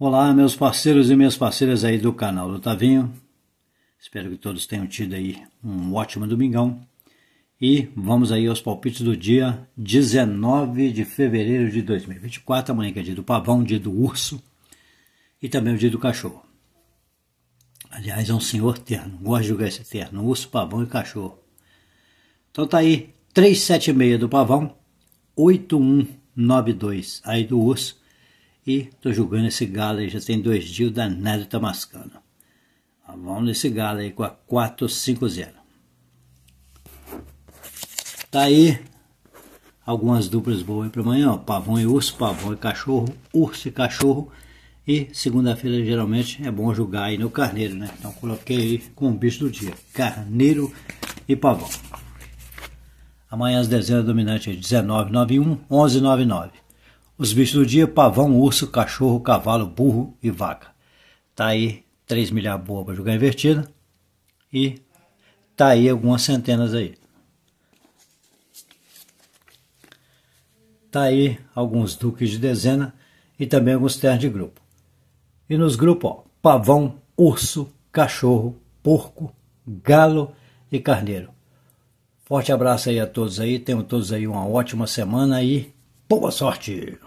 Olá, meus parceiros e minhas parceiras aí do canal do Tavinho. Espero que todos tenham tido aí um ótimo domingão. E vamos aí aos palpites do dia 19 de fevereiro de 2024, amanhã que é dia do pavão, dia do urso e também o dia do cachorro. Aliás, é um senhor terno, gosto de jogar esse terno, urso, pavão e cachorro. Então tá aí, 376 do pavão, 8192 aí do urso e tô jogando esse galo aí, já tem dois dias, o danado tá mascando. Ah, vamos nesse galo aí com a 450. Tá aí algumas duplas boas aí pra amanhã, ó, pavão e urso, pavão e cachorro, urso e cachorro. E segunda-feira geralmente é bom jogar aí no carneiro, né? Então coloquei aí com o bicho do dia, carneiro e pavão. Amanhã as dezenas dominantes 1991 1199. Os bichos do dia: pavão, urso, cachorro, cavalo, burro e vaca. Tá aí 3 milhar boa para jogar invertida. E tá aí algumas centenas aí. Tá aí alguns duques de dezena e também alguns ternos de grupo. E nos grupos, ó, pavão, urso, cachorro, porco, galo e carneiro. Forte abraço aí a todos aí, tenham todos aí uma ótima semana e boa sorte!